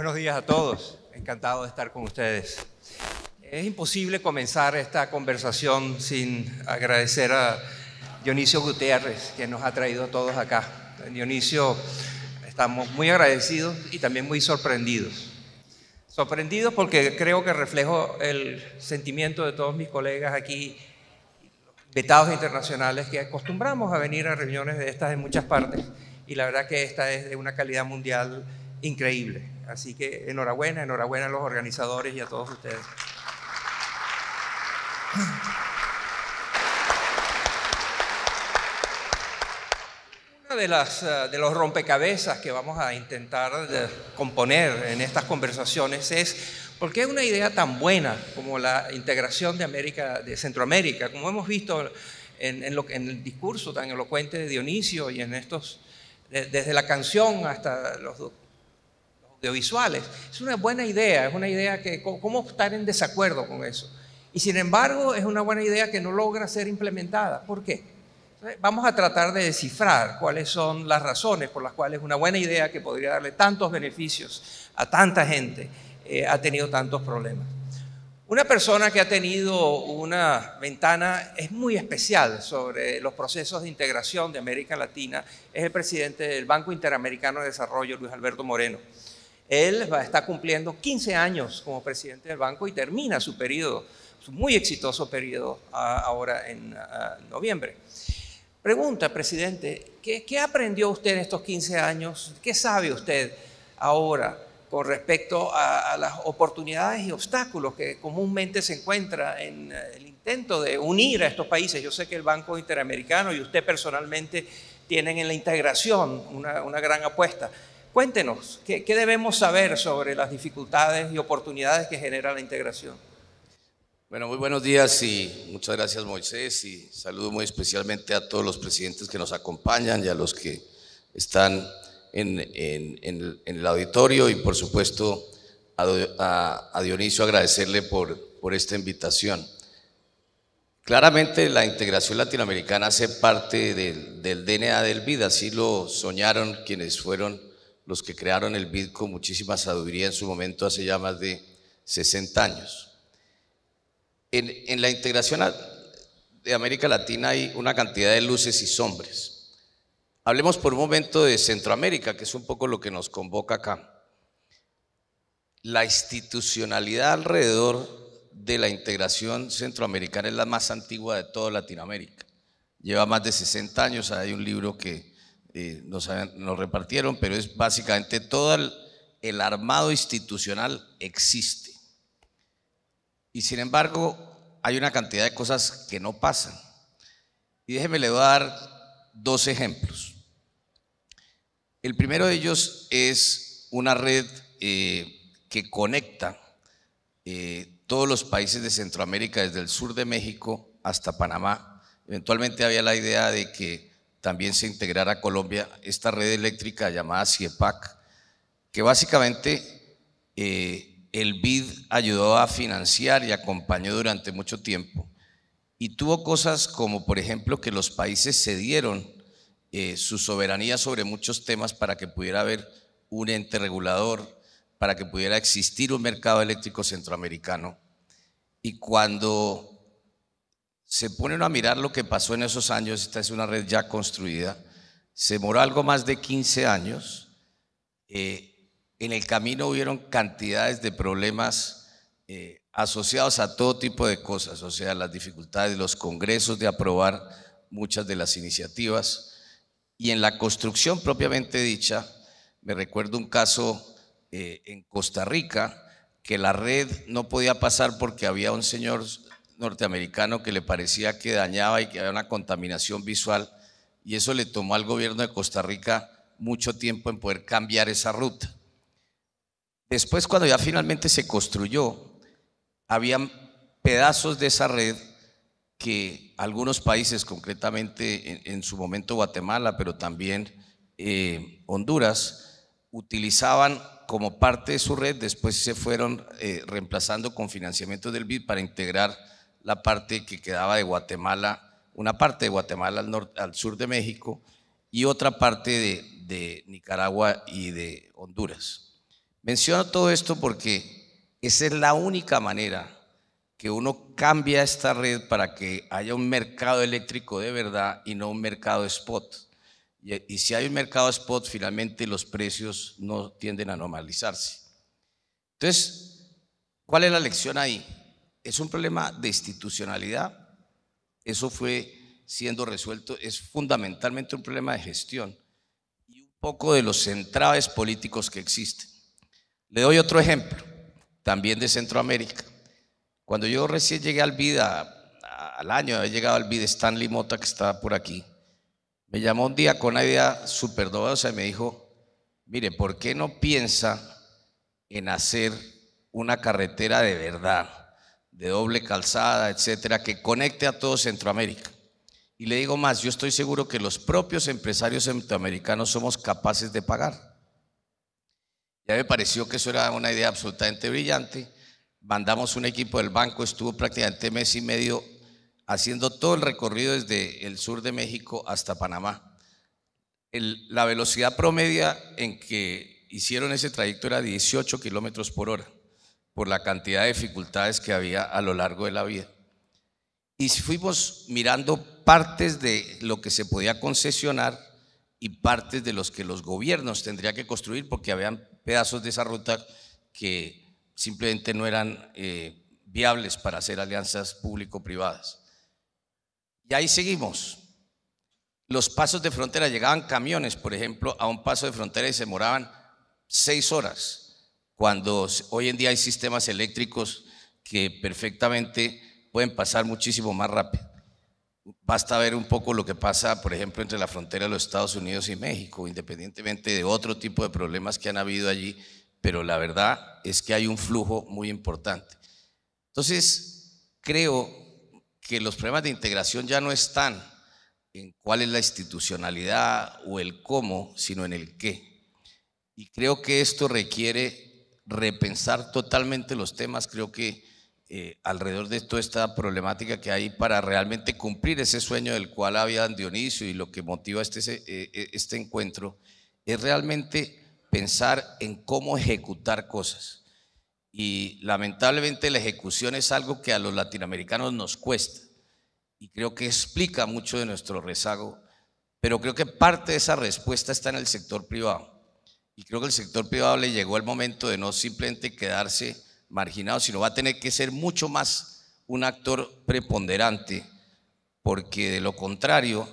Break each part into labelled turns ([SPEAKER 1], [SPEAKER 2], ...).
[SPEAKER 1] Buenos días a todos, encantado de estar con ustedes. Es imposible comenzar esta conversación sin agradecer a Dionisio Gutiérrez, que nos ha traído a todos acá. Dionisio, estamos muy agradecidos y también muy sorprendidos. Sorprendidos porque creo que reflejo el sentimiento de todos mis colegas aquí, vetados internacionales, que acostumbramos a venir a reuniones de estas en muchas partes. Y la verdad que esta es de una calidad mundial increíble. Así que enhorabuena, enhorabuena a los organizadores y a todos ustedes. Una de, las, eh, de los rompecabezas que vamos a intentar componer en estas conversaciones es ¿Por qué una idea tan buena como la integración de, América, de Centroamérica, como hemos visto en, en el discurso tan elocuente de Dionisio y en estos, desde la canción hasta los es una buena idea, es una idea que, ¿cómo estar en desacuerdo con eso? Y sin embargo, es una buena idea que no logra ser implementada. ¿Por qué? Vamos a tratar de descifrar cuáles son las razones por las cuales una buena idea que podría darle tantos beneficios a tanta gente eh, ha tenido tantos problemas. Una persona que ha tenido una ventana es muy especial sobre los procesos de integración de América Latina es el presidente del Banco Interamericano de Desarrollo, Luis Alberto Moreno. Él va, está cumpliendo 15 años como presidente del banco y termina su periodo, su muy exitoso periodo ahora en noviembre. Pregunta, presidente, ¿qué, aprendió usted en estos 15 años? ¿Qué sabe usted ahora con respecto a, las oportunidades y obstáculos que comúnmente se encuentra en eh, el intento de unir a estos países? Yo sé que el Banco Interamericano y usted personalmente tienen en la integración una, una gran apuesta. Cuéntenos, ¿qué, debemos saber sobre las dificultades y oportunidades que genera la integración?
[SPEAKER 2] Bueno, muy buenos días y muchas gracias Moisés y saludo muy especialmente a todos los presidentes que nos acompañan y a los que están en, el auditorio y por supuesto a, Dionisio agradecerle por, esta invitación. Claramente la integración latinoamericana hace parte del, del DNA del vida, así lo soñaron quienes fueron los que crearon el BID con muchísima sabiduría en su momento hace ya más de 60 años. En, en la integración de América Latina hay una cantidad de luces y sombras. Hablemos por un momento de Centroamérica, que es un poco lo que nos convoca acá. La institucionalidad alrededor de la integración centroamericana es la más antigua de toda Latinoamérica. Lleva más de 60 años. Hay un libro que eh, nos, repartieron, pero es básicamente todo el, armado institucional existe. Y sin embargo, hay una cantidad de cosas que no pasan. Y déjeme le a dar dos ejemplos. El primero de ellos es una red eh, que conecta eh, todos los países de Centroamérica, desde el sur de México hasta Panamá. Eventualmente había la idea de que también se integrara a Colombia esta red eléctrica llamada CIEPAC, que básicamente eh, el BID ayudó a financiar y acompañó durante mucho tiempo. Y tuvo cosas como, por ejemplo, que los países cedieron eh, su soberanía sobre muchos temas para que pudiera haber un ente regulador, para que pudiera existir un mercado eléctrico centroamericano. Y cuando se ponen a mirar lo que pasó en esos años, esta es una red ya construida, se demoró algo más de 15 años, eh, en el camino hubieron cantidades de problemas eh, asociados a todo tipo de cosas, o sea, las dificultades de los congresos de aprobar muchas de las iniciativas, y en la construcción propiamente dicha, me recuerdo un caso eh, en Costa Rica, que la red no podía pasar porque había un señor norteamericano que le parecía que dañaba y que había una contaminación visual, y eso le tomó al gobierno de Costa Rica mucho tiempo en poder cambiar esa ruta. Después, cuando ya finalmente se construyó, habían pedazos de esa red que algunos países, concretamente en, su momento Guatemala, pero también eh, Honduras, utilizaban como parte de su red, después se fueron eh, reemplazando con financiamiento del BID para integrar la parte que quedaba de Guatemala, una parte de Guatemala al, sur de México y otra parte de, de Nicaragua y de Honduras. Menciono todo esto porque esa es la única manera que uno cambia esta red para que haya un mercado eléctrico de verdad y no un mercado spot. Y, si hay un mercado spot, finalmente los precios no tienden a normalizarse. Entonces, ¿cuál es la lección ahí? es un problema de institucionalidad. Eso fue siendo resuelto. Es fundamentalmente un problema de gestión y un poco de los entraves políticos que existen. Le doy otro ejemplo, también de Centroamérica. Cuando yo recién llegué al vida, al año haber llegado al vida Stanley Mota, que estaba por aquí, me llamó un día con una idea súper novedosa y me dijo, mire, ¿por qué no piensa en hacer una carretera de verdad? de doble calzada, etcétera, que conecte a todo Centroamérica. Y le digo más, yo estoy seguro que los propios empresarios centroamericanos somos capaces de pagar. Ya me pareció que eso era una idea absolutamente brillante. Mandamos un equipo del banco, estuvo prácticamente mes y medio haciendo todo el recorrido desde el sur de México hasta Panamá. la velocidad promedia en que hicieron ese trayecto era 18 kilómetros por hora por la cantidad de dificultades que había a lo largo de la vida. Y fuimos mirando partes de lo que se podía concesionar y partes de los que los gobiernos tendrían que construir porque habían pedazos de esa ruta que simplemente no eran eh, viables para hacer alianzas público-privadas. Y ahí seguimos. Los pasos de frontera llegaban camiones, por ejemplo, a un paso de frontera y se moraban seis horas cuando hoy en día hay sistemas eléctricos que perfectamente pueden pasar muchísimo más rápido. Basta ver un poco lo que pasa, por ejemplo, entre la frontera de los Estados Unidos y México, independientemente de otro tipo de problemas que han habido allí, pero la verdad es que hay un flujo muy importante. Entonces, creo que los problemas de integración ya no están en cuál es la institucionalidad o el cómo, sino en el qué. Y creo que esto requiere repensar totalmente los temas. Creo que eh, alrededor de toda esta problemática que hay para realmente cumplir ese sueño del cual había Dionisio y lo que motiva este, eh, eh, este encuentro es realmente pensar en cómo ejecutar cosas. Y lamentablemente la ejecución es algo que a los latinoamericanos nos cuesta y creo que explica mucho de nuestro rezago, pero creo que parte de esa respuesta está en el sector privado. Y creo que el sector privado le llegó el momento de no simplemente quedarse marginado, sino va a tener que ser mucho más un actor preponderante, porque de lo contrario,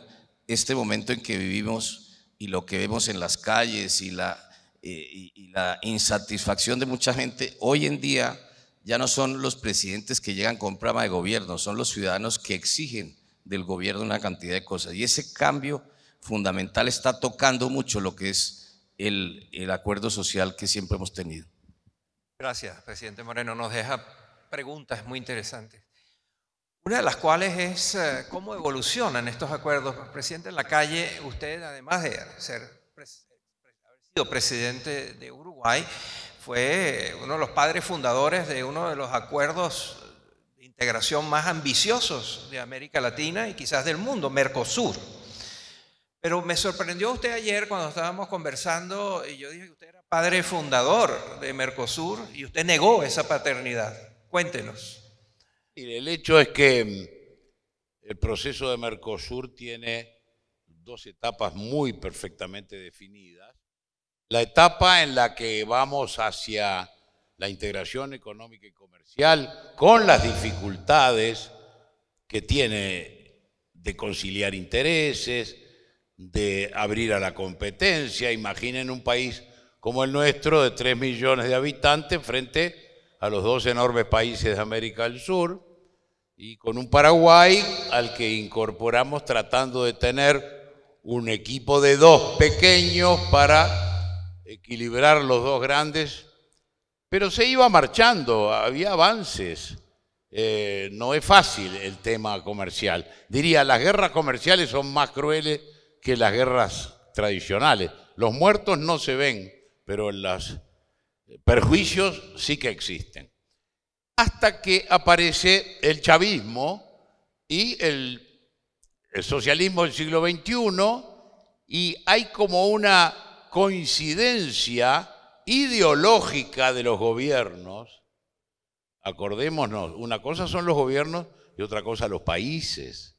[SPEAKER 2] este momento en que vivimos y lo que vemos en las calles y la, eh, la insatisfacción de mucha gente, hoy en día ya no son los presidentes que llegan con prama de gobierno, son los ciudadanos que exigen del gobierno una cantidad de cosas. Y ese cambio fundamental está tocando mucho lo que es el, acuerdo social que siempre hemos tenido.
[SPEAKER 1] Gracias, presidente Moreno. Nos deja preguntas muy interesantes. Una de las cuales es eh, cómo evolucionan estos acuerdos. Presidente, en la calle, usted, además de ser sido presidente de Uruguay, fue uno de los padres fundadores de uno de los acuerdos de integración más ambiciosos de América Latina y quizás del mundo, Mercosur. Pero me sorprendió usted ayer cuando estábamos conversando y yo dije que usted era padre fundador de Mercosur y usted negó esa paternidad. Cuéntenos.
[SPEAKER 3] Y el hecho es que mm, el proceso de Mercosur tiene dos etapas muy perfectamente definidas. La etapa en la que vamos hacia la integración económica y comercial con las dificultades que tiene de conciliar intereses, de abrir a la competencia. Imaginen un país como el nuestro, de 3 millones de habitantes, frente a los dos enormes países de América del Sur, y con un Paraguay al que incorporamos tratando de tener un equipo de dos pequeños para equilibrar los dos grandes, pero se iba marchando, había avances. Eh, no es fácil el tema comercial. Diría, las guerras comerciales son más crueles que las guerras tradicionales. Los muertos no se ven, pero los perjuicios sí que existen. Hasta que aparece el chavismo y el, socialismo del siglo XXI y hay como una coincidencia ideológica de los gobiernos. Acordémonos, una cosa son los gobiernos y otra cosa los países.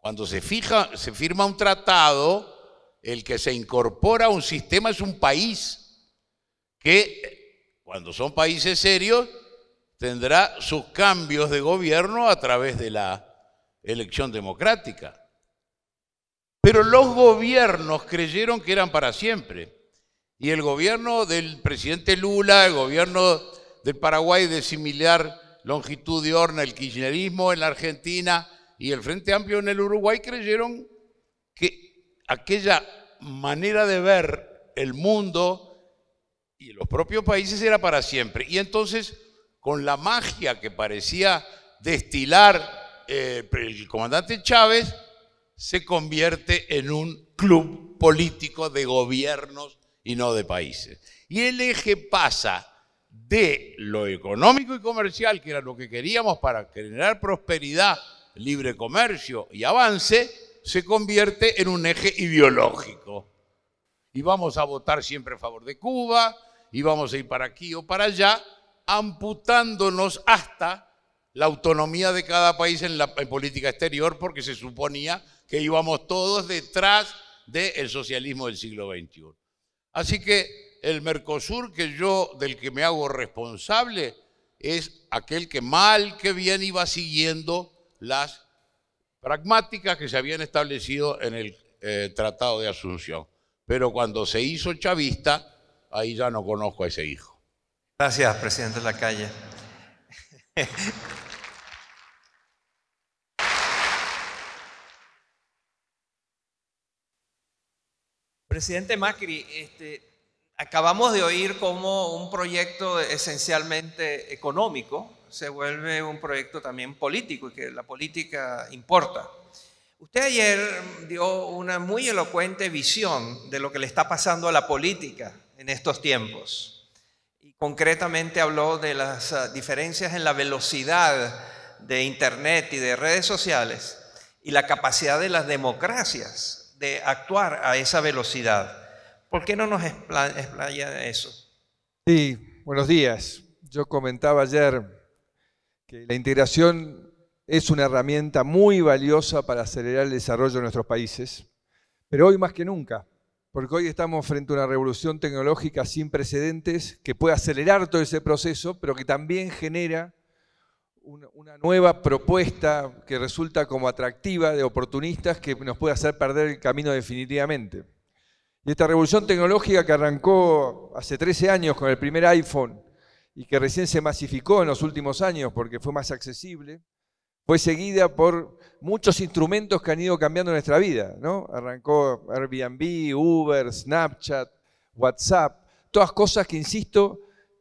[SPEAKER 3] Cuando se, fija, se firma un tratado, el que se incorpora a un sistema es un país que, cuando son países serios, tendrá sus cambios de gobierno a través de la elección democrática. Pero los gobiernos creyeron que eran para siempre. Y el gobierno del presidente Lula, el gobierno del Paraguay de similar longitud de horna, el kirchnerismo en la Argentina, y el Frente Amplio en el Uruguay creyeron que aquella manera de ver el mundo y los propios países era para siempre. Y entonces, con la magia que parecía destilar eh, el comandante Chávez, se convierte en un club político de gobiernos y no de países. Y el eje pasa de lo económico y comercial, que era lo que queríamos para generar prosperidad libre comercio y avance, se convierte en un eje ideológico. Y vamos a votar siempre a favor de Cuba, y vamos a ir para aquí o para allá, amputándonos hasta la autonomía de cada país en la política exterior, porque se suponía que íbamos todos detrás del socialismo del siglo XXI. Así que el Mercosur que yo, del que me hago responsable, es aquel que mal que bien iba siguiendo las pragmáticas que se habían establecido en el eh, Tratado de Asunción. Pero cuando se hizo chavista, ahí ya no conozco a ese hijo.
[SPEAKER 1] Gracias, presidente Lacalle. Presidente Macri, este, acabamos de oír cómo un proyecto esencialmente económico se vuelve un proyecto también político y que la política importa. Usted ayer dio una muy elocuente visión de lo que le está pasando a la política en estos tiempos. Y concretamente habló de las ah, diferencias en la velocidad de Internet y de redes sociales y la capacidad de las democracias de actuar a esa velocidad. ¿Por qué no nos explaya eso?
[SPEAKER 4] Sí, buenos días. Yo comentaba ayer que la integración es una herramienta muy valiosa para acelerar el desarrollo de nuestros países, pero hoy más que nunca, porque hoy estamos frente a una revolución tecnológica sin precedentes que puede acelerar todo ese proceso, pero que también genera una nueva propuesta que resulta como atractiva de oportunistas que nos puede hacer perder el camino definitivamente. Y esta revolución tecnológica que arrancó hace 13 años con el primer iPhone y que recién se masificó en los últimos años porque fue más accesible, fue seguida por muchos instrumentos que han ido cambiando nuestra vida, ¿no? Arrancó Airbnb, Uber, Snapchat, WhatsApp, todas cosas que, insisto,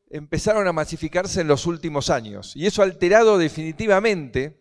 [SPEAKER 4] empezaron a masificarse en los últimos años. Y eso ha alterado definitivamente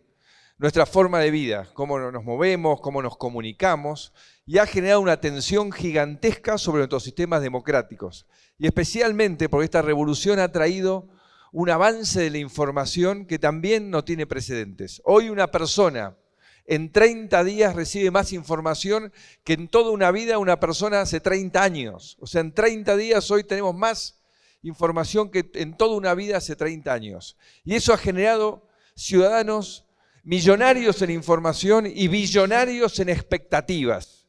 [SPEAKER 4] nuestra forma de vida, cómo nos movemos, cómo nos comunicamos, y ha generado una tensión gigantesca sobre nuestros sistemas democráticos. Y especialmente porque esta revolución ha traído un avance de la información que también no tiene precedentes. Hoy una persona en 30 días recibe más información que en toda una vida una persona hace 30 años. O sea, en 30 días hoy tenemos más información que en toda una vida hace 30 años. Y eso ha generado ciudadanos millonarios en información y billonarios en expectativas.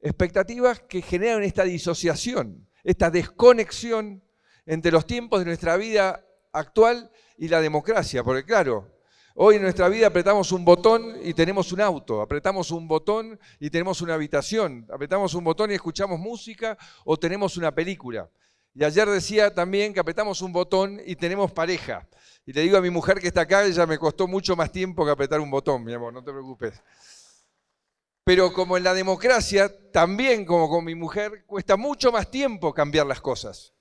[SPEAKER 4] Expectativas que generan esta disociación, esta desconexión entre los tiempos de nuestra vida actual y la democracia, porque claro, Hoy en nuestra vida apretamos un botón y tenemos un auto, apretamos un botón y tenemos una habitación, apretamos un botón y escuchamos música o tenemos una película. Y ayer decía también que apretamos un botón y tenemos pareja. Y le digo a mi mujer que está acá, ella me costó mucho más tiempo que apretar un botón, mi amor, no te preocupes. Pero como en la democracia, también como con mi mujer, cuesta mucho más tiempo cambiar las cosas.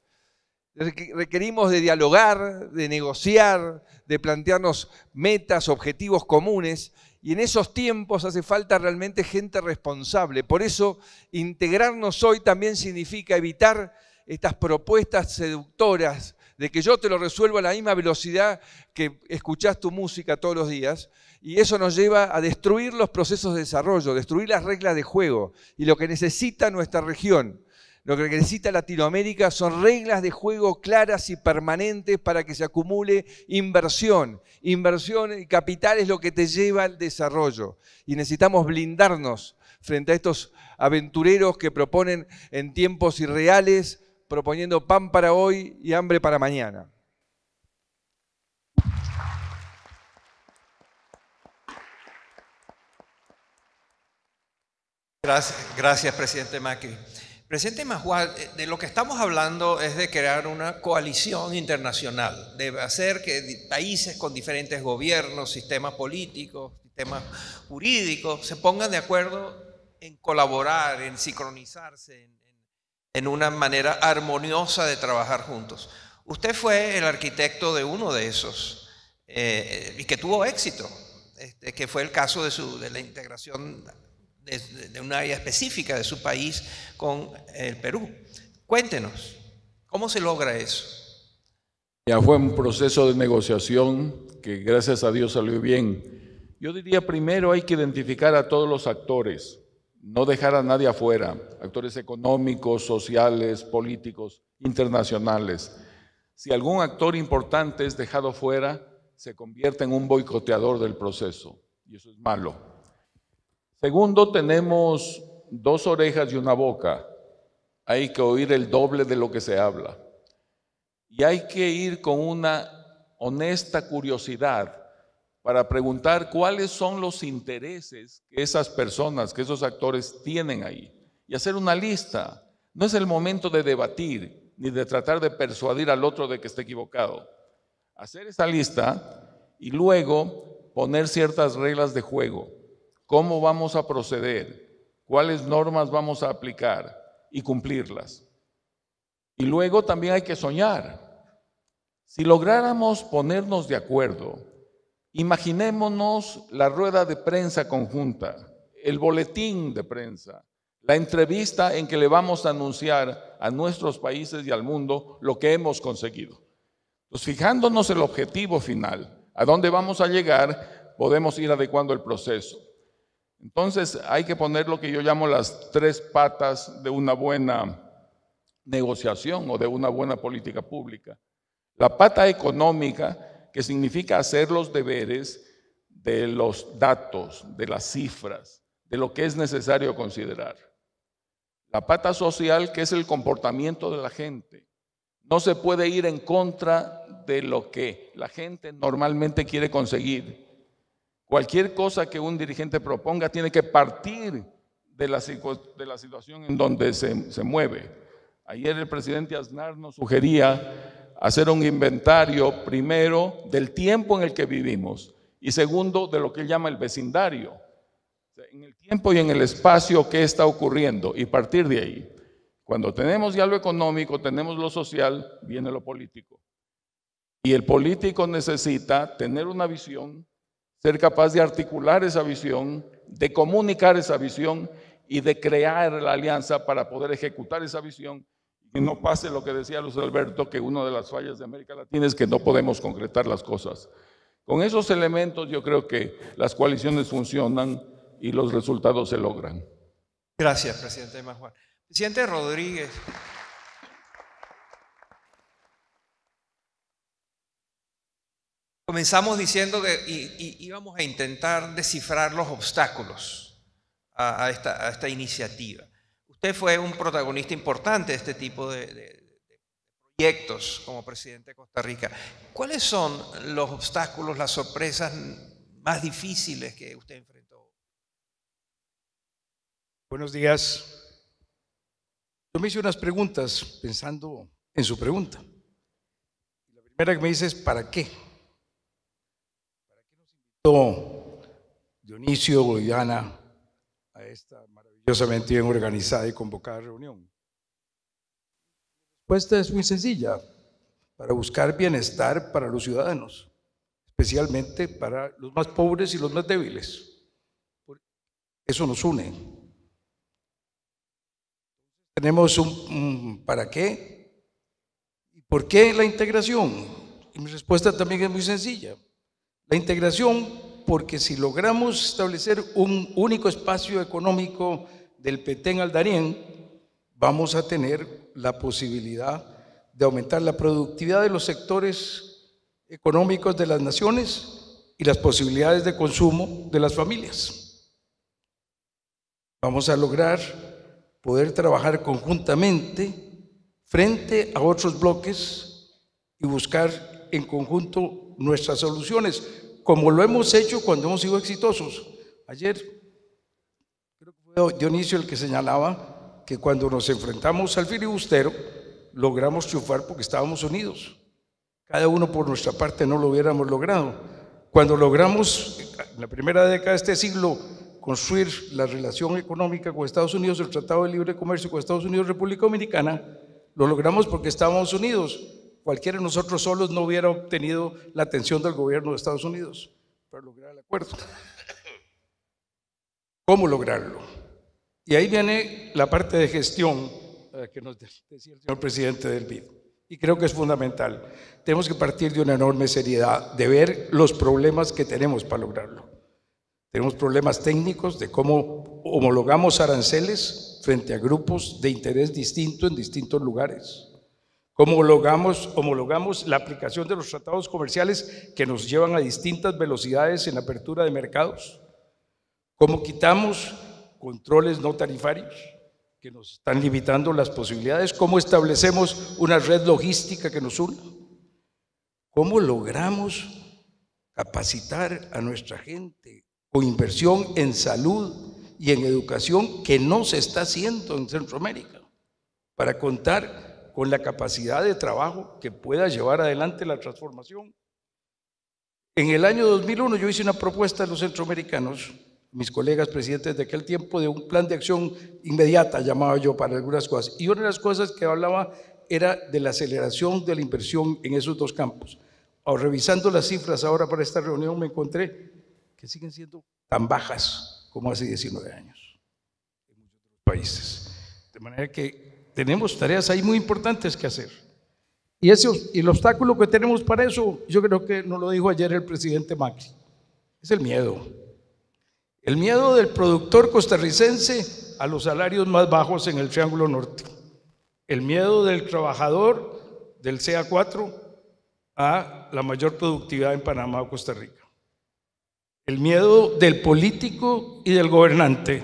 [SPEAKER 4] Requerimos de dialogar, de negociar, de plantearnos metas, objetivos comunes. Y en esos tiempos hace falta realmente gente responsable. Por eso integrarnos hoy también significa evitar estas propuestas seductoras de que yo te lo resuelvo a la misma velocidad que escuchás tu música todos los días, y eso nos lleva a destruir los procesos de desarrollo, destruir las reglas de juego y lo que necesita nuestra región. Lo que necesita Latinoamérica son reglas de juego claras y permanentes para que se acumule inversión. Inversión y capital es lo que te lleva al desarrollo. Y necesitamos blindarnos frente a estos aventureros que proponen en tiempos irreales proponiendo pan para hoy y hambre para mañana.
[SPEAKER 1] Gracias, presidente Macri. Presidente Majual, eh, de lo que estamos hablando es de crear una coalición internacional, de hacer que países con diferentes gobiernos, sistemas políticos, sistemas jurídicos, se pongan de acuerdo en colaborar, en sincronizarse, en una manera armoniosa de trabajar juntos. Usted fue el arquitecto de uno de esos eh, y que tuvo éxito, este, que fue el caso de, su, de la integración de, de, una área específica de su país con el Perú. Cuéntenos, ¿cómo se logra eso?
[SPEAKER 5] Ya fue un proceso de negociación que gracias a Dios salió bien. Yo diría primero hay que identificar a todos los actores no dejar a nadie afuera, actores económicos, sociales, políticos, internacionales. Si algún actor importante es dejado fuera, se convierte en un boicoteador del proceso, y eso es malo. Segundo, tenemos dos orejas y una boca. Hay que oír el doble de lo que se habla. Y hay que ir con una honesta curiosidad para preguntar cuáles son los intereses que esas personas, que esos actores tienen ahí, y hacer una lista. No es el momento de debatir ni de tratar de persuadir al otro de que esté equivocado. Hacer esa lista y luego poner ciertas reglas de juego. ¿Cómo vamos a proceder? ¿Cuáles normas vamos a aplicar y cumplirlas? Y luego también hay que soñar. Si lográramos ponernos de acuerdo Imaginémonos la rueda de prensa conjunta, el boletín de prensa, la entrevista en que le vamos a anunciar a nuestros países y al mundo lo que hemos conseguido. Pues fijándonos el objetivo final, a dónde vamos a llegar, podemos ir adecuando el proceso. Entonces hay que poner lo que yo llamo las tres patas de una buena negociación o de una buena política pública. La pata económica que significa hacer los deberes de los datos, de las cifras, de lo que es necesario considerar. La pata social, que es el comportamiento de la gente. No se puede ir en contra de lo que la gente normalmente quiere conseguir. Cualquier cosa que un dirigente proponga tiene que partir de la, situación en donde se, se mueve. Ayer el presidente Aznar nos sugería hacer un inventario primero del tiempo en el que vivimos y segundo de lo que él llama el vecindario, en el tiempo y en el espacio que está ocurriendo y partir de ahí. Cuando tenemos ya lo económico, tenemos lo social, viene lo político. Y el político necesita tener una visión, ser capaz de articular esa visión, de comunicar esa visión y de crear la alianza para poder ejecutar esa visión y no pase lo que decía Luis Alberto, que una de las fallas de América Latina es que no podemos concretar las cosas. Con esos elementos yo creo que las coaliciones funcionan y los resultados se logran.
[SPEAKER 1] Gracias, presidente Juan. Presidente Rodríguez. Comenzamos diciendo que íbamos a intentar descifrar los obstáculos a esta iniciativa. Usted fue un protagonista importante de este tipo de, proyectos como presidente de Costa Rica. ¿Cuáles son los obstáculos, las sorpresas más difíciles que usted enfrentó? Buenos días.
[SPEAKER 6] Yo me hice unas preguntas pensando en su pregunta. La primera que me dice es, ¿para qué? ¿Para qué nos invitó Dionisio Goyana a esta bien organizada y convocada reunión. La respuesta es muy sencilla, para buscar bienestar para los ciudadanos, especialmente para los más pobres y los más débiles. Eso nos une. Tenemos un, para qué y por qué la integración. mi respuesta también es muy sencilla. La integración porque si logramos establecer un único espacio económico del Petén al Darién, vamos a tener la posibilidad de aumentar la productividad de los sectores económicos de las naciones y las posibilidades de consumo de las familias. Vamos a lograr poder trabajar conjuntamente frente a otros bloques y buscar en conjunto nuestras soluciones, como lo hemos hecho cuando hemos sido exitosos. Ayer, creo que fue Dionisio el que señalaba que cuando nos enfrentamos al filibustero, logramos triunfar porque estábamos unidos. Cada uno por nuestra parte no lo hubiéramos logrado. Cuando logramos, en la primera década de este siglo, construir la relación económica con Estados Unidos, el Tratado de Libre Comercio con Estados Unidos, República Dominicana, lo logramos porque estábamos unidos. Cualquiera de nosotros solos no hubiera obtenido la atención del gobierno de Estados Unidos para lograr el acuerdo. ¿Cómo lograrlo? Y ahí viene la parte de gestión eh, que nos decía el señor presidente del BID. Y creo que es fundamental. Tenemos que partir de una enorme seriedad, de ver los problemas que tenemos para lograrlo. Tenemos problemas técnicos de cómo homologamos aranceles frente a grupos de interés distinto en distintos lugares. ¿Cómo homologamos, homologamos la aplicación de los tratados comerciales que nos llevan a distintas velocidades en la apertura de mercados. ¿Cómo quitamos controles no tarifarios que nos están limitando las posibilidades. Cómo establecemos una red logística que nos una. Cómo logramos capacitar a nuestra gente con inversión en salud y en educación que no se está haciendo en Centroamérica para contar con la capacidad de trabajo que pueda llevar adelante la transformación. En el año 2001 yo hice una propuesta a los centroamericanos, mis colegas presidentes de aquel tiempo, de un plan de acción inmediata, llamaba yo para algunas cosas. Y una de las cosas que hablaba era de la aceleración de la inversión en esos dos campos. O revisando las cifras ahora para esta reunión me encontré que siguen siendo tan bajas como hace 19 años en muchos países. De manera que tenemos tareas ahí muy importantes que hacer. Y, y el obstáculo que tenemos para eso, yo creo que no lo dijo ayer el presidente Macri, es el miedo. El miedo del productor costarricense a los salarios más bajos en el Triángulo Norte. El miedo del trabajador del CA4 a la mayor productividad en Panamá o Costa Rica. El miedo del político y del gobernante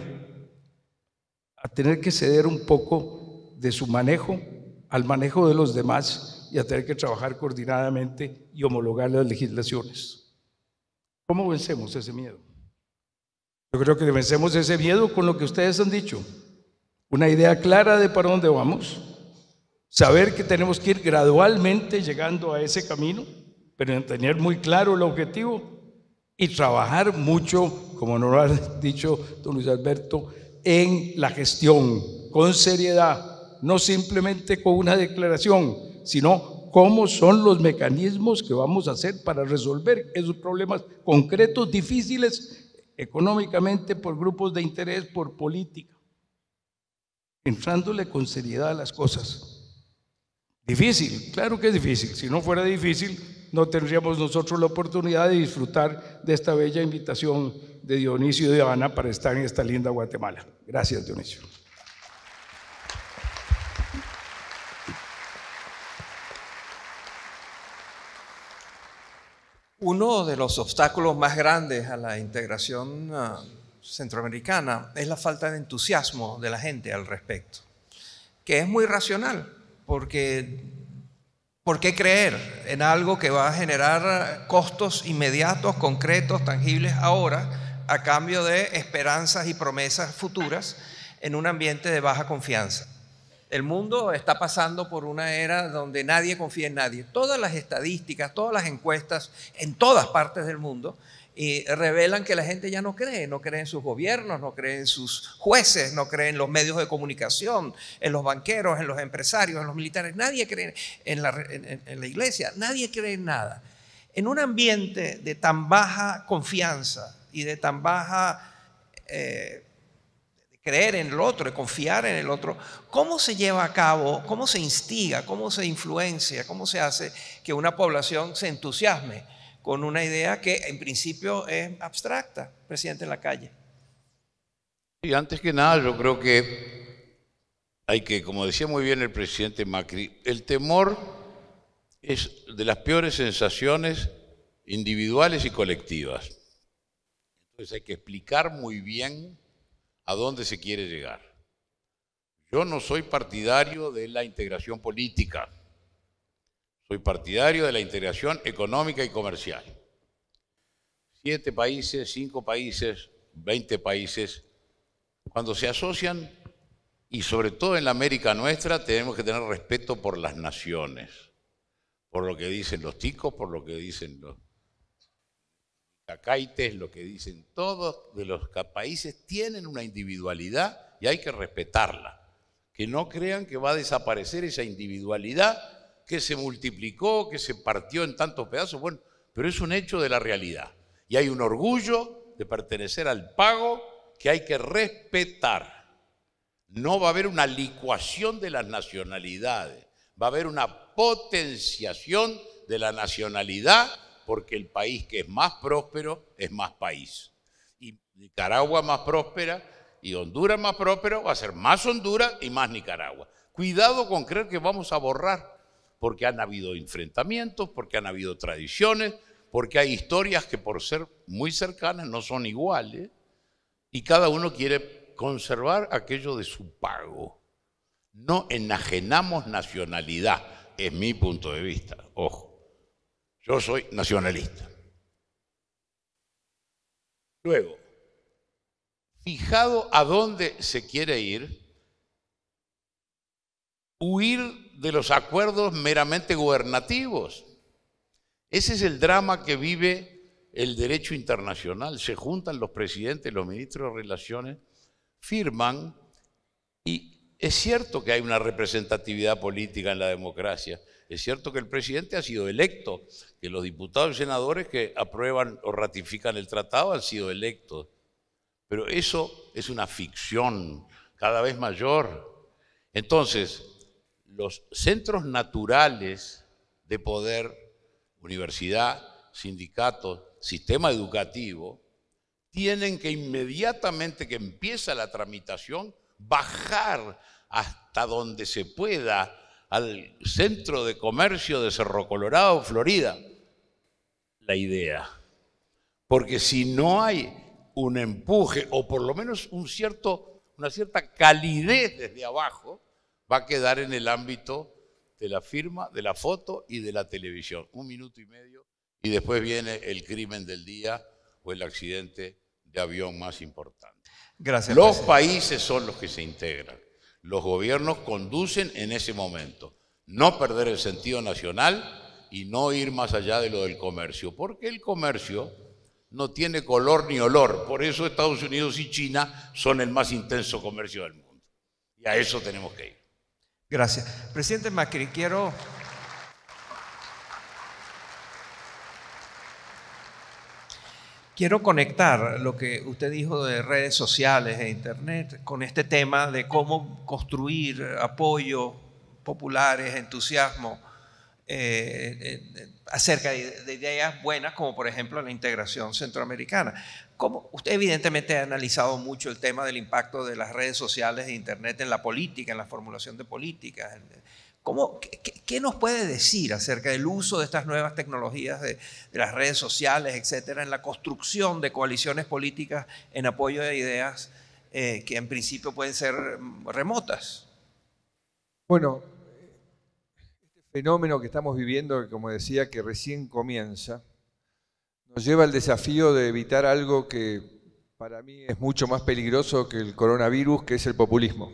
[SPEAKER 6] a tener que ceder un poco de su manejo al manejo de los demás y a tener que trabajar coordinadamente y homologar las legislaciones. ¿Cómo vencemos ese miedo? Yo creo que vencemos ese miedo con lo que ustedes han dicho. Una idea clara de para dónde vamos, saber que tenemos que ir gradualmente llegando a ese camino, pero tener muy claro el objetivo y trabajar mucho, como nos lo ha dicho don Luis Alberto, en la gestión, con seriedad, no simplemente con una declaración, sino cómo son los mecanismos que vamos a hacer para resolver esos problemas concretos, difíciles económicamente, por grupos de interés, por política, entrándole con seriedad a las cosas. Difícil, claro que es difícil. Si no fuera difícil, no tendríamos nosotros la oportunidad de disfrutar de esta bella invitación de Dionisio de Habana para estar en esta linda Guatemala. Gracias, Dionisio.
[SPEAKER 1] Uno de los obstáculos más grandes a la integración ah, centroamericana es la falta de entusiasmo de la gente al respecto, que es muy racional, porque ¿por qué creer en algo que va a generar ah, costos inmediatos, concretos, tangibles ahora, a cambio de esperanzas y promesas futuras en un ambiente de baja confianza? El mundo está pasando por una era donde nadie confía en nadie. Todas las estadísticas, todas las encuestas en todas partes del mundo eh, revelan que la gente ya no cree, no cree en sus gobiernos, no cree en sus jueces, no cree en los medios de comunicación, en los banqueros, en los empresarios, en los militares. Nadie cree en la, iglesia, nadie cree en nada. En un ambiente de tan baja confianza y de tan baja... Eh, creer en el otro, confiar en el otro, ¿cómo se lleva a cabo, cómo se instiga, cómo se influencia, cómo se hace que una población se entusiasme con una idea que en principio es abstracta, presidente en la calle?
[SPEAKER 3] Y antes que nada, yo creo que hay que, como decía muy bien el presidente Macri, el temor es de las peores sensaciones individuales y colectivas. Entonces hay que explicar muy bien a dónde se quiere llegar. Yo no soy partidario de la integración política, soy partidario de la integración económica y comercial. Siete países, cinco países, veinte países, cuando se asocian, y sobre todo en la América nuestra, tenemos que tener respeto por las naciones, por lo que dicen los ticos, por lo que dicen los Cacaites, lo que dicen todos de los países, tienen una individualidad y hay que respetarla. Que no crean que va a desaparecer esa individualidad que se multiplicó, que se partió en tantos pedazos, bueno, pero es un hecho de la realidad. Y hay un orgullo de pertenecer al pago que hay que respetar. No va a haber una licuación de las nacionalidades, va a haber una potenciación de la nacionalidad porque el país que es más próspero es más país. Y Nicaragua más próspera y Honduras más próspero va a ser más Honduras y más Nicaragua. Cuidado con creer que vamos a borrar, porque han habido enfrentamientos, porque han habido tradiciones, porque hay historias que por ser muy cercanas no son iguales y cada uno quiere conservar aquello de su pago. No enajenamos nacionalidad, es mi punto de vista, ojo. Yo soy nacionalista. Luego, fijado a dónde se quiere ir, huir de los acuerdos meramente gubernativos. Ese es el drama que vive el derecho internacional. Se juntan los presidentes, los ministros de Relaciones, firman y es cierto que hay una representatividad política en la democracia, es cierto que el presidente ha sido electo, que los diputados y senadores que aprueban o ratifican el tratado han sido electos, pero eso es una ficción cada vez mayor. Entonces, los centros naturales de poder, universidad, sindicatos, sistema educativo, tienen que inmediatamente que empieza la tramitación bajar hasta donde se pueda al centro de comercio de Cerro Colorado, Florida, la idea. Porque si no hay un empuje o por lo menos una cierta calidez desde abajo, va a quedar en el ámbito de la firma, de la foto y de la televisión. Un minuto y medio y después viene el crimen del día o el accidente de avión más importante. Gracias. Los países son los que se integran los gobiernos conducen en ese momento. No perder el sentido nacional y no ir más allá de lo del comercio, porque el comercio no tiene color ni olor. Por eso Estados Unidos y China son el más intenso comercio del mundo. Y a eso tenemos que ir.
[SPEAKER 1] Gracias. Presidente Macri, quiero... Quiero conectar lo que usted dijo de redes sociales e internet con este tema de cómo construir apoyo populares, entusiasmo eh, eh, eh, acerca de, ideas buenas como por ejemplo la integración centroamericana. Usted evidentemente ha analizado mucho el tema del impacto de las redes sociales e internet en la política, en la formulación de políticas. En, qué, nos puede decir acerca del uso de estas nuevas tecnologías de, las redes sociales, etcétera, en la construcción de coaliciones políticas
[SPEAKER 4] en apoyo de ideas eh, que en principio pueden ser mm, remotas? Bueno, este fenómeno que estamos viviendo, como decía, que recién comienza, nos lleva al desafío de evitar algo que para mí es mucho más peligroso que el coronavirus, que es el populismo.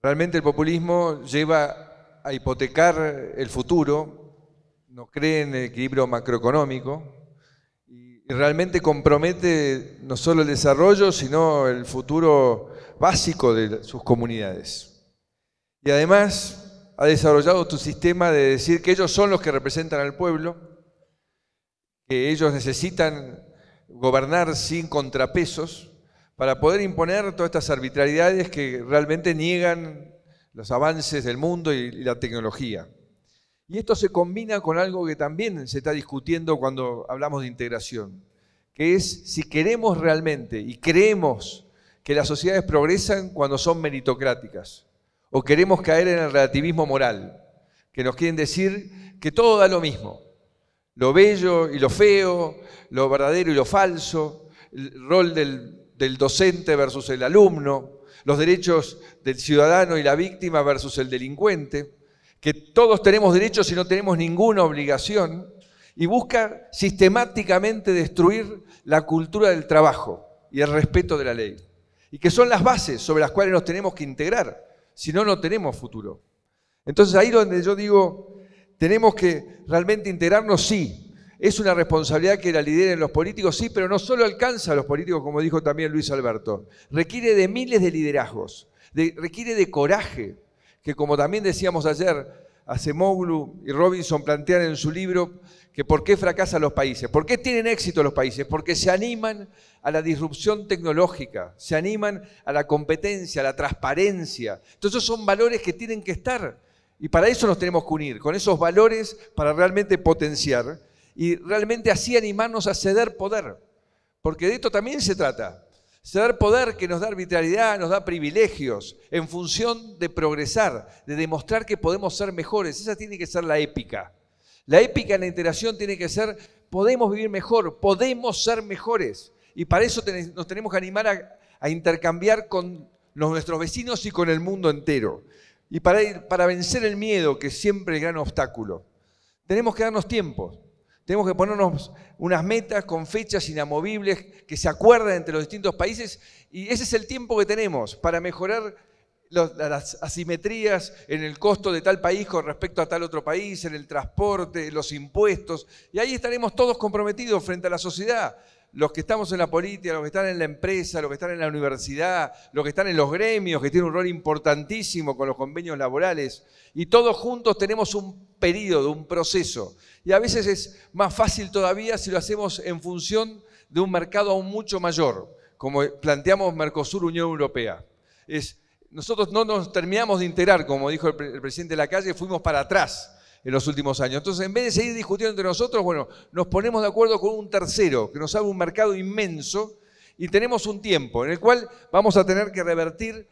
[SPEAKER 4] Realmente el populismo lleva a hipotecar el futuro, no cree en el equilibrio macroeconómico y realmente compromete no solo el desarrollo, sino el futuro básico de sus comunidades. Y además ha desarrollado tu sistema de decir que ellos son los que representan al pueblo, que ellos necesitan gobernar sin contrapesos para poder imponer todas estas arbitrariedades que realmente niegan los avances del mundo y la tecnología. Y esto se combina con algo que también se está discutiendo cuando hablamos de integración, que es si queremos realmente y creemos que las sociedades progresan cuando son meritocráticas, o queremos caer en el relativismo moral, que nos quieren decir que todo da lo mismo, lo bello y lo feo, lo verdadero y lo falso, el rol del del docente versus el alumno, los derechos del ciudadano y la víctima versus el delincuente, que todos tenemos derechos y no tenemos ninguna obligación, y busca sistemáticamente destruir la cultura del trabajo y el respeto de la ley, y que son las bases sobre las cuales nos tenemos que integrar, si no, no tenemos futuro. Entonces ahí donde yo digo, tenemos que realmente integrarnos, sí, es una responsabilidad que la lideren los políticos, sí, pero no solo alcanza a los políticos, como dijo también Luis Alberto. Requiere de miles de liderazgos, requiere de coraje, que como también decíamos ayer, Acemoglu y Robinson plantean en su libro que por qué fracasan los países, por qué tienen éxito los países, porque se animan a la disrupción tecnológica, se animan a la competencia, a la transparencia. Entonces son valores que tienen que estar y para eso nos tenemos que unir, con esos valores para realmente potenciar y realmente así animarnos a ceder poder. Porque de esto también se trata. Ceder poder que nos da arbitrariedad, nos da privilegios, en función de progresar, de demostrar que podemos ser mejores. Esa tiene que ser la épica. La épica en la interacción tiene que ser, podemos vivir mejor, podemos ser mejores. Y para eso nos tenemos que animar a, intercambiar con nuestros vecinos y con el mundo entero. Y para, para vencer el miedo, que es siempre el gran obstáculo, tenemos que darnos tiempo. Tenemos que ponernos unas metas con fechas inamovibles que se acuerdan entre los distintos países y ese es el tiempo que tenemos para mejorar las asimetrías en el costo de tal país con respecto a tal otro país, en el transporte, los impuestos. Y ahí estaremos todos comprometidos frente a la sociedad. Los que estamos en la política, los que están en la empresa, los que están en la universidad, los que están en los gremios, que tienen un rol importantísimo con los convenios laborales. Y todos juntos tenemos un periodo, un proceso y a veces es más fácil todavía si lo hacemos en función de un mercado aún mucho mayor, como planteamos Mercosur Unión Europea. Es, nosotros no nos terminamos de integrar, como dijo el, presidente de la calle, fuimos para atrás en los últimos años. Entonces, en vez de seguir discutiendo entre nosotros, bueno, nos ponemos de acuerdo con un tercero que nos abre un mercado inmenso y tenemos un tiempo en el cual vamos a tener que revertir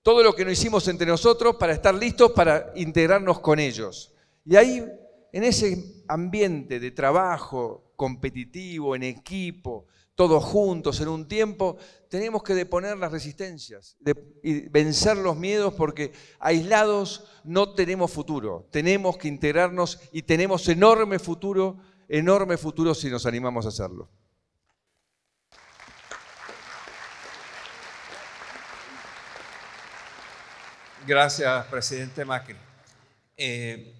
[SPEAKER 4] todo lo que no hicimos entre nosotros para estar listos para integrarnos con ellos. Y ahí en ese ambiente de trabajo competitivo, en equipo, todos juntos en un tiempo, tenemos que deponer las resistencias y vencer los miedos porque aislados no tenemos futuro. Tenemos que integrarnos y tenemos enorme futuro, enorme futuro si nos animamos a hacerlo.
[SPEAKER 1] Gracias, presidente Macri. Eh,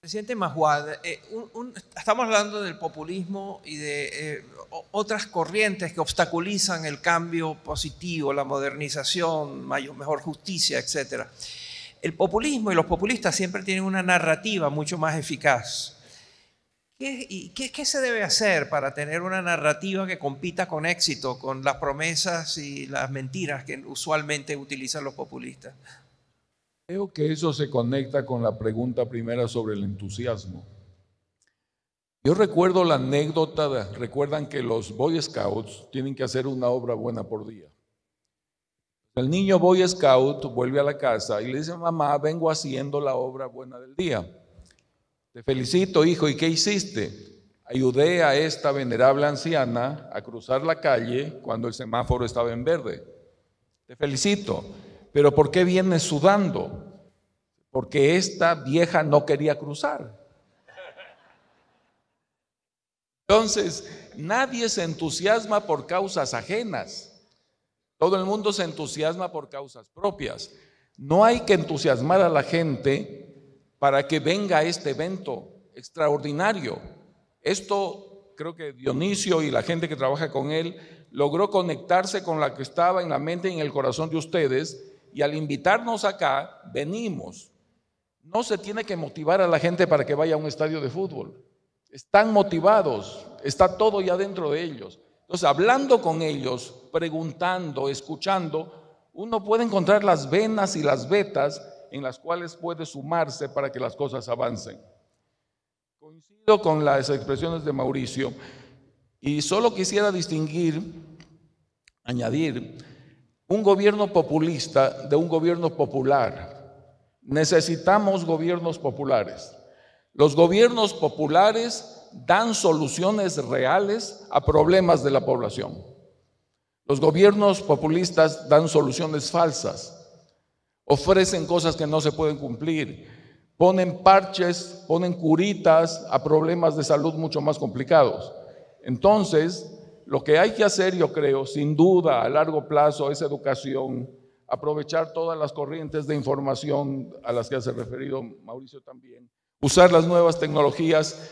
[SPEAKER 1] Presidente Mahuad, eh, estamos hablando del populismo y de eh, otras corrientes que obstaculizan el cambio positivo, la modernización, mayor, mejor justicia, etc. El populismo y los populistas siempre tienen una narrativa mucho más eficaz. y qué se debe hacer para tener una narrativa que compita con éxito con las promesas y las mentiras que usualmente utilizan los populistas?
[SPEAKER 5] Creo que eso se conecta con la pregunta primera sobre el entusiasmo. Yo recuerdo la anécdota, recuerdan que los Boy Scouts tienen que hacer una obra buena por día. El niño Boy Scout vuelve a la casa y le dice, mamá, vengo haciendo la obra buena del día. Te felicito, hijo, ¿y qué hiciste? Ayudé a esta venerable anciana a cruzar la calle cuando el semáforo estaba en verde. Te felicito. Pero ¿por qué viene sudando? Porque esta vieja no quería cruzar. Entonces, nadie se entusiasma por causas ajenas. Todo el mundo se entusiasma por causas propias. No hay que entusiasmar a la gente para que venga este evento extraordinario. Esto creo que Dionisio y la gente que trabaja con él logró conectarse con la que estaba en la mente y en el corazón de ustedes y al invitarnos acá, venimos. No se tiene que motivar a la gente para que vaya a un estadio de fútbol. Están motivados, está todo ya dentro de ellos. Entonces, hablando con ellos, preguntando, escuchando, uno puede encontrar las venas y las vetas en las cuales puede sumarse para que las cosas avancen. Coincido con las expresiones de Mauricio y solo quisiera distinguir, añadir, un gobierno populista de un gobierno popular. Necesitamos gobiernos populares. Los gobiernos populares dan soluciones reales a problemas de la población. Los gobiernos populistas dan soluciones falsas, ofrecen cosas que no se pueden cumplir, ponen parches, ponen curitas a problemas de salud mucho más complicados. Entonces, lo que hay que hacer, yo creo, sin duda, a largo plazo, es educación, aprovechar todas las corrientes de información a las que hace referido Mauricio también, usar las nuevas tecnologías,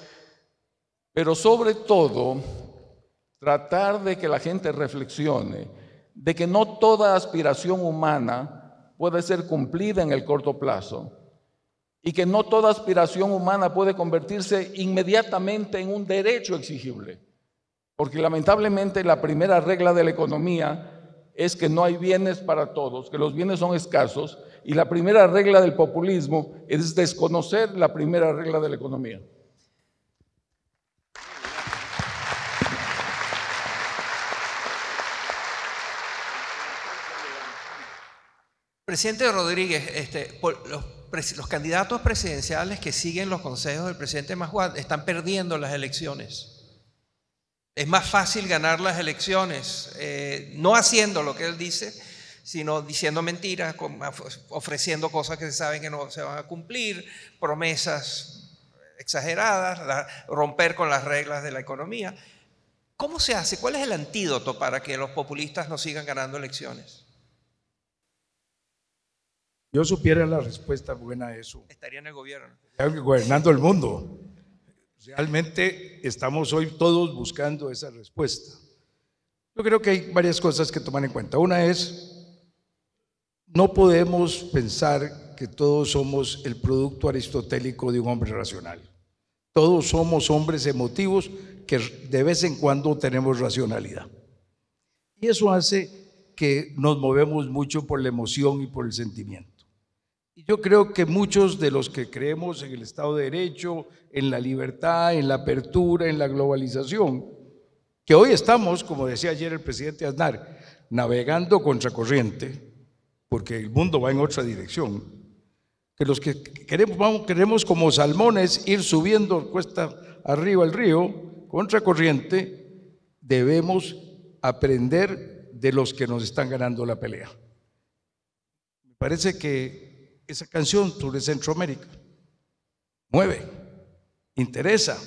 [SPEAKER 5] pero sobre todo tratar de que la gente reflexione, de que no toda aspiración humana puede ser cumplida en el corto plazo y que no toda aspiración humana puede convertirse inmediatamente en un derecho exigible. Porque lamentablemente la primera regla de la economía es que no hay bienes para todos, que los bienes son escasos, y la primera regla del populismo es desconocer la primera regla de la economía.
[SPEAKER 1] Presidente Rodríguez, este, los, candidatos presidenciales que siguen los consejos del presidente Majuad están perdiendo las elecciones. Es más fácil ganar las elecciones, eh, no haciendo lo que él dice, sino diciendo mentiras, ofreciendo cosas que se saben que no se van a cumplir, promesas exageradas, romper con las reglas de la economía. ¿Cómo se hace? ¿Cuál es el antídoto para que los populistas no sigan ganando elecciones?
[SPEAKER 6] Yo supiera la respuesta
[SPEAKER 1] buena a eso. Estaría en el gobierno.
[SPEAKER 6] Gobernando el mundo. Realmente estamos hoy todos buscando esa respuesta. Yo creo que hay varias cosas que tomar en cuenta. Una es, no podemos pensar que todos somos el producto aristotélico de un hombre racional. Todos somos hombres emotivos que de vez en cuando tenemos racionalidad. Y eso hace que nos movemos mucho por la emoción y por el sentimiento yo creo que muchos de los que creemos en el Estado de Derecho, en la libertad, en la apertura, en la globalización, que hoy estamos, como decía ayer el presidente Aznar, navegando contracorriente, porque el mundo va en otra dirección, que los que queremos, vamos, queremos como salmones ir subiendo cuesta arriba el río, contracorriente, debemos aprender de los que nos están ganando la pelea. Me parece que esa canción sobre Centroamérica. Mueve, interesa.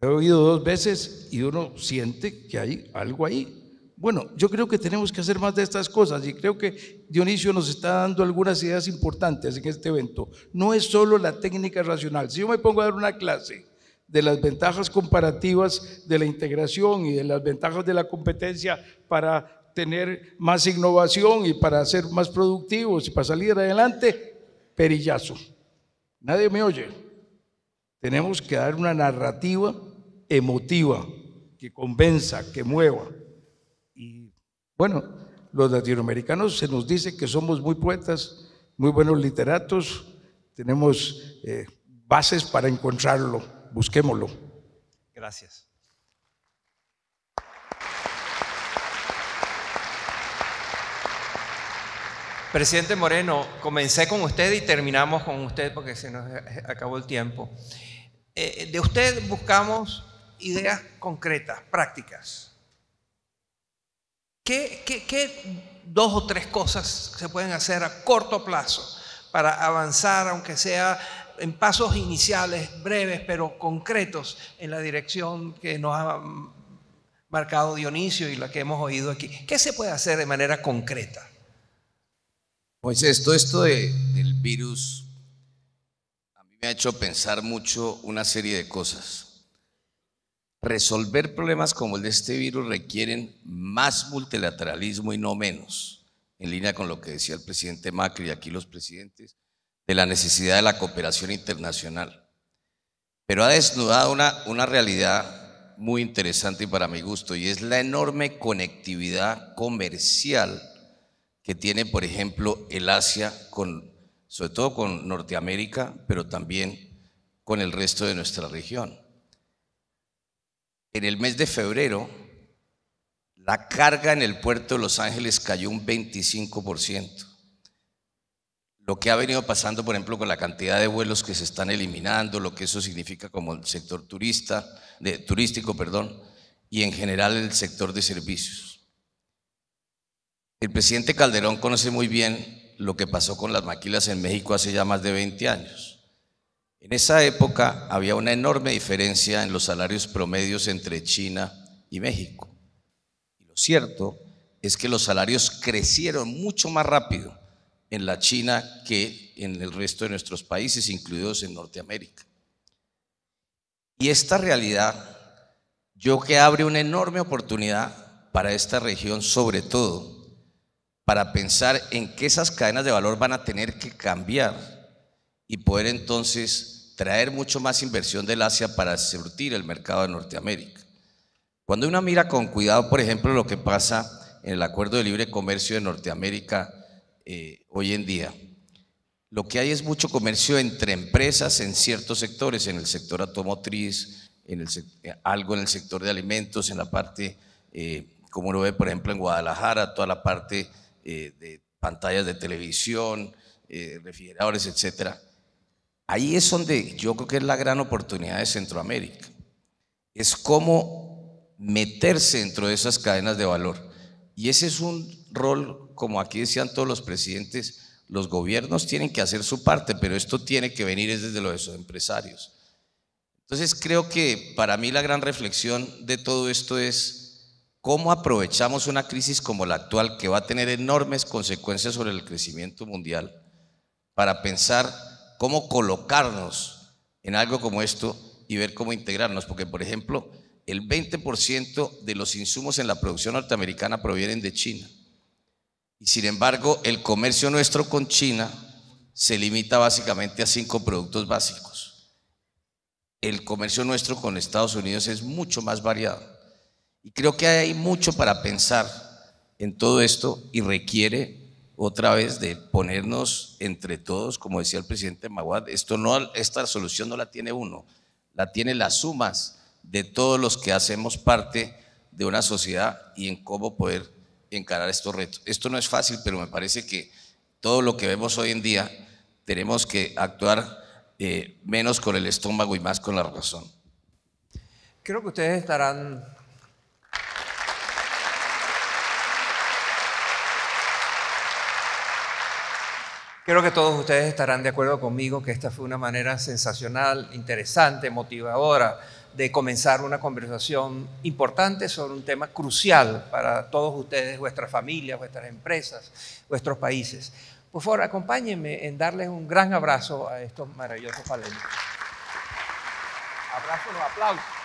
[SPEAKER 6] Lo he oído dos veces y uno siente que hay algo ahí. Bueno, yo creo que tenemos que hacer más de estas cosas y creo que Dionisio nos está dando algunas ideas importantes en este evento. No es solo la técnica racional. Si yo me pongo a dar una clase de las ventajas comparativas de la integración y de las ventajas de la competencia para tener más innovación y para ser más productivos y para salir adelante, perillazo. Nadie me oye. Tenemos que dar una narrativa emotiva que convenza, que mueva. Y bueno, los latinoamericanos se nos dice que somos muy poetas, muy buenos literatos, tenemos eh, bases para encontrarlo, busquémoslo.
[SPEAKER 1] Gracias. Presidente Moreno, comencé con usted y terminamos con usted porque se nos acabó el tiempo. Eh, de usted buscamos ideas concretas, prácticas. ¿Qué, qué, qué dos o tres cosas se pueden hacer a corto plazo para avanzar, aunque sea en pasos iniciales, breves, pero concretos, en la dirección que nos ha marcado Dionisio y la que hemos oído aquí? ¿Qué se puede hacer de manera concreta?
[SPEAKER 2] Moisés, pues todo esto de, del virus a mí me ha hecho pensar mucho una serie de cosas. Resolver problemas como el de este virus requieren más multilateralismo y no menos, en línea con lo que decía el presidente Macri y aquí los presidentes, de la necesidad de la cooperación internacional. Pero ha desnudado una, una realidad muy interesante y para mi gusto, y es la enorme conectividad comercial que tiene, por ejemplo, el Asia, sobre todo con Norteamérica, pero también con el resto de nuestra región. En el mes de febrero, la carga en el puerto de Los Ángeles cayó un 25%. Lo que ha venido pasando, por ejemplo, con la cantidad de vuelos que se están eliminando, lo que eso significa como el sector turista, turístico, perdón, y en general el sector de servicios. El presidente Calderón conoce muy bien lo que pasó con las maquilas en México hace ya más de 20 años. En esa época había una enorme diferencia en los salarios promedios entre China y México. Y lo cierto es que los salarios crecieron mucho más rápido en la China que en el resto de nuestros países, incluidos en Norteamérica. Y esta realidad, yo que abre una enorme oportunidad para esta región, sobre todo para pensar en qué esas cadenas de valor van a tener que cambiar y poder entonces traer mucho más inversión del Asia para surtir el mercado de Norteamérica. Cuando uno mira con cuidado, por ejemplo, lo que pasa en el Acuerdo de Libre Comercio de Norteamérica eh, hoy en día, lo que hay es mucho comercio entre empresas en ciertos sectores, en el sector automotriz, en eh, algo en el sector de alimentos, en la parte, eh, como uno ve, por ejemplo, en Guadalajara, toda la parte eh, de pantallas de televisión, eh, refrigeradores, etc. Ahí es donde yo creo que es la gran oportunidad de Centroamérica. Es cómo meterse dentro de esas cadenas de valor. Y ese es un rol, como aquí decían todos los presidentes, los gobiernos tienen que hacer su parte, pero esto tiene que venir desde los empresarios. Entonces creo que para mí la gran reflexión de todo esto es ¿Cómo aprovechamos una crisis como la actual, que va a tener enormes consecuencias sobre el crecimiento mundial, para pensar cómo colocarnos en algo como esto y ver cómo integrarnos? Porque, por ejemplo, el 20% de los insumos en la producción norteamericana provienen de China. Y sin embargo, el comercio nuestro con China se limita básicamente a cinco productos básicos. El comercio nuestro con Estados Unidos es mucho más variado. Y creo que hay mucho para pensar en todo esto y requiere otra vez de ponernos entre todos, como decía el presidente Maguad, esto no, esta solución no la tiene uno, la tiene las sumas de todos los que hacemos parte de una sociedad y en cómo poder encarar estos retos. Esto no es fácil, pero me parece que todo lo que vemos hoy en día tenemos que actuar eh, menos con el estómago y más con la razón.
[SPEAKER 1] Creo que ustedes estarán Creo que todos ustedes estarán de acuerdo conmigo que esta fue una manera sensacional, interesante, motivadora de comenzar una conversación importante sobre un tema crucial para todos ustedes, vuestras familias, vuestras empresas, vuestros países. Por favor, acompáñenme en darles un gran abrazo a estos maravillosos palenques.
[SPEAKER 5] Abrazos, aplausos.